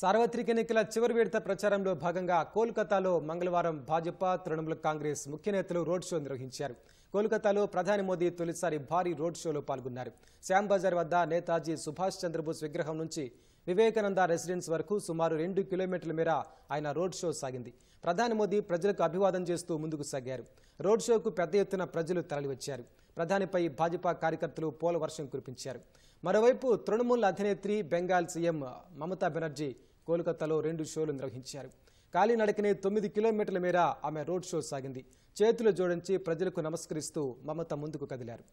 సార్వత్రిక ఎన్నికల చివరి విడత ప్రచారంలో భాగంగా కోల్కతాలో మంగళవారం భాజపా తృణమూల కాంగ్రెస్ ముఖ్య నేతలు రోడ్ షో నిర్వహించారు కోల్కతాలో ప్రధాని మోదీ తొలిసారి భారీ రోడ్ షోలో పాల్గొన్నారు శ్యామ్ బజార్ వద్ద నేతాజీ సుభాష్ చంద్రబోస్ విగ్రహం నుంచి వివేకానంద రెసిడెన్స్ వరకు సుమారు రెండు కిలోమీటర్ల మేర ఆయన రోడ్ షో సాగింది ప్రధాని మోదీ ప్రజలకు అభివాదం చేస్తూ ముందుకు సాగారు రోడ్ షోకు పెద్ద ఎత్తున ప్రజలు తరలివచ్చారు ప్రధానిపై భాజపా కార్యకర్తలు పోల వర్షం కురిపించారు మరోవైపు తృణమూల్ అధినేత్రి బెంగాల్ సీఎం మమతా బెనర్జీ కోల్కతాలో రెండు షోలు నిర్వహించారు కాలినడకనే తొమ్మిది కిలోమీటర్ల మేర ఆమె రోడ్ షో సాగింది చేతులు జోడించి ప్రజలకు నమస్కరిస్తూ మమత ముందుకు కదిలారు